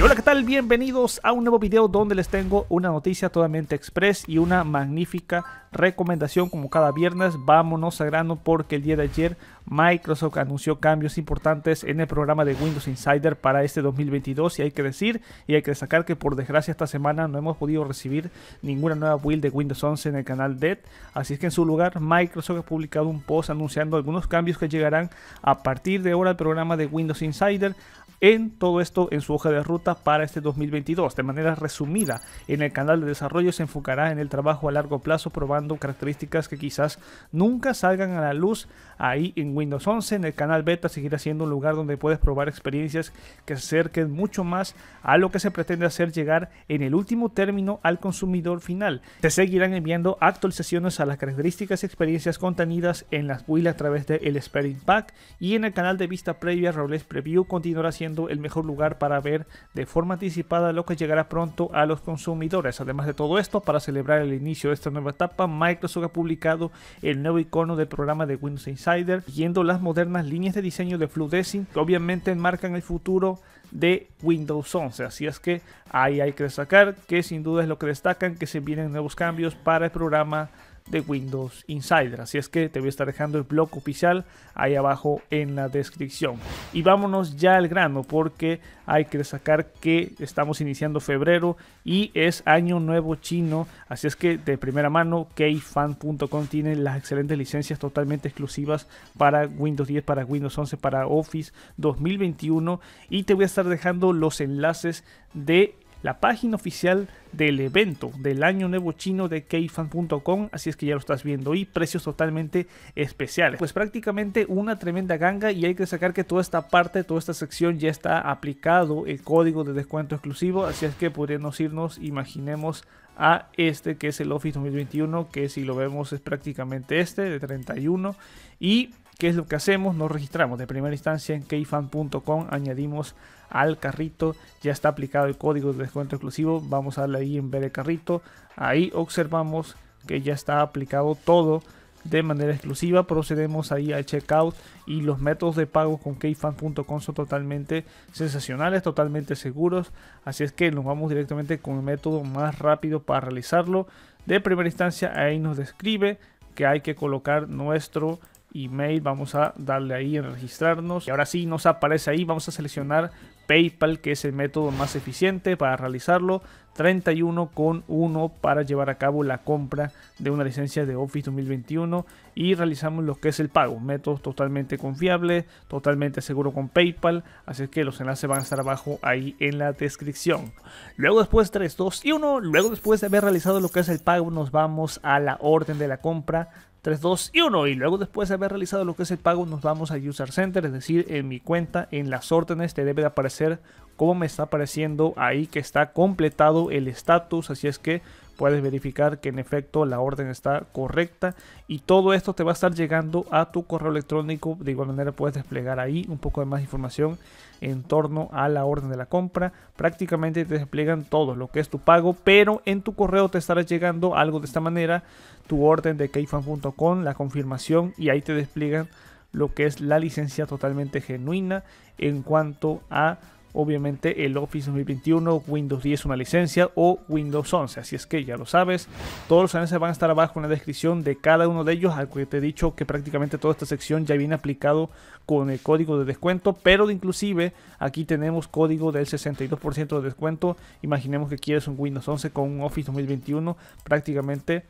hola, ¿qué tal? Bienvenidos a un nuevo video donde les tengo una noticia totalmente express y una magnífica recomendación como cada viernes. Vámonos a grano porque el día de ayer Microsoft anunció cambios importantes en el programa de Windows Insider para este 2022 y hay que decir y hay que destacar que por desgracia esta semana no hemos podido recibir ninguna nueva build de Windows 11 en el canal Dead así es que en su lugar Microsoft ha publicado un post anunciando algunos cambios que llegarán a partir de ahora al programa de Windows Insider en todo esto en su hoja de ruta para este 2022. De manera resumida, en el canal de desarrollo se enfocará en el trabajo a largo plazo probando características que quizás nunca salgan a la luz ahí en Windows 11. En el canal beta seguirá siendo un lugar donde puedes probar experiencias que se acerquen mucho más a lo que se pretende hacer llegar en el último término al consumidor final. Te seguirán enviando actualizaciones a las características y experiencias contenidas en las builds a través del de Pack y en el canal de vista previa Robles Preview continuará siendo el mejor lugar para ver de forma anticipada lo que llegará pronto a los consumidores. Además de todo esto, para celebrar el inicio de esta nueva etapa, Microsoft ha publicado el nuevo icono del programa de Windows Insider, yendo las modernas líneas de diseño de Design que obviamente enmarcan el futuro de Windows 11. Así es que ahí hay que destacar que sin duda es lo que destacan, que se vienen nuevos cambios para el programa de Windows Insider. Así es que te voy a estar dejando el blog oficial ahí abajo en la descripción. Y vámonos ya al grano porque hay que destacar que estamos iniciando febrero y es año nuevo chino. Así es que de primera mano, kfan.com tiene las excelentes licencias totalmente exclusivas para Windows 10, para Windows 11, para Office 2021. Y te voy a estar dejando los enlaces de la página oficial del evento del Año Nuevo Chino de kfan.com, así es que ya lo estás viendo y precios totalmente especiales. Pues prácticamente una tremenda ganga y hay que sacar que toda esta parte, toda esta sección ya está aplicado el código de descuento exclusivo, así es que podríamos irnos, imaginemos a este que es el Office 2021, que si lo vemos es prácticamente este de 31 y ¿Qué es lo que hacemos? Nos registramos de primera instancia en keyfan.com, añadimos al carrito, ya está aplicado el código de descuento exclusivo, vamos a darle ahí en ver el carrito, ahí observamos que ya está aplicado todo de manera exclusiva. Procedemos ahí al checkout y los métodos de pago con keyfan.com son totalmente sensacionales, totalmente seguros. Así es que nos vamos directamente con el método más rápido para realizarlo. De primera instancia ahí nos describe que hay que colocar nuestro email, vamos a darle ahí en registrarnos. Y ahora sí nos aparece ahí, vamos a seleccionar PayPal, que es el método más eficiente para realizarlo. con 31 1 para llevar a cabo la compra de una licencia de Office 2021 y realizamos lo que es el pago. Método totalmente confiable, totalmente seguro con PayPal, así que los enlaces van a estar abajo ahí en la descripción. Luego después 3, 2 y 1, luego después de haber realizado lo que es el pago nos vamos a la orden de la compra 3, 2 y 1. Y luego después de haber realizado lo que es el pago, nos vamos a User Center, es decir, en mi cuenta, en las órdenes te debe de aparecer como me está apareciendo ahí que está completado el estatus. Así es que puedes verificar que en efecto la orden está correcta y todo esto te va a estar llegando a tu correo electrónico. De igual manera puedes desplegar ahí un poco de más información en torno a la orden de la compra. Prácticamente te despliegan todo lo que es tu pago, pero en tu correo te estará llegando algo de esta manera, tu orden de keyfan.com, la confirmación y ahí te despliegan lo que es la licencia totalmente genuina en cuanto a obviamente el Office 2021, Windows 10 una licencia o Windows 11. Así es que ya lo sabes, todos los enlaces van a estar abajo en la descripción de cada uno de ellos, al que te he dicho que prácticamente toda esta sección ya viene aplicado con el código de descuento, pero inclusive aquí tenemos código del 62% de descuento. Imaginemos que quieres un Windows 11 con un Office 2021, prácticamente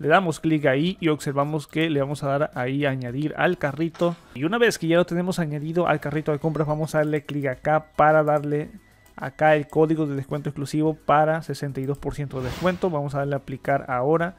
le damos clic ahí y observamos que le vamos a dar ahí añadir al carrito. Y una vez que ya lo tenemos añadido al carrito de compras, vamos a darle clic acá para darle acá el código de descuento exclusivo para 62% de descuento. Vamos a darle aplicar ahora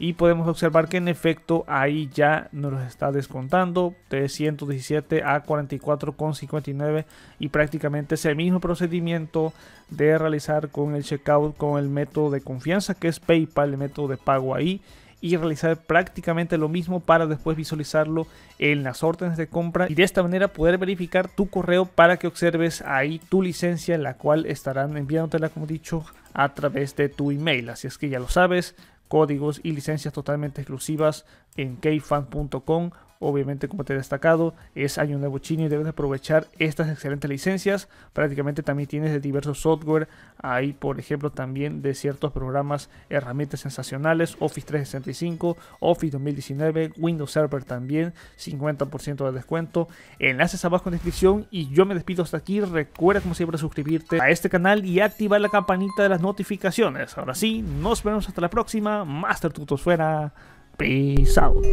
y podemos observar que en efecto ahí ya nos está descontando de 117 a 44,59 y prácticamente es el mismo procedimiento de realizar con el checkout con el método de confianza que es PayPal, el método de pago ahí y realizar prácticamente lo mismo para después visualizarlo en las órdenes de compra y de esta manera poder verificar tu correo para que observes ahí tu licencia en la cual estarán enviándotela como dicho a través de tu email así es que ya lo sabes códigos y licencias totalmente exclusivas en kfan.com Obviamente, como te he destacado, es año nuevo chino y debes aprovechar estas excelentes licencias. Prácticamente también tienes de diversos software. Hay, por ejemplo, también de ciertos programas, herramientas sensacionales, Office 365, Office 2019, Windows Server también, 50% de descuento. Enlaces abajo en descripción y yo me despido hasta aquí. Recuerda como siempre suscribirte a este canal y activar la campanita de las notificaciones. Ahora sí, nos vemos hasta la próxima. Master Tutos fuera. Peace out.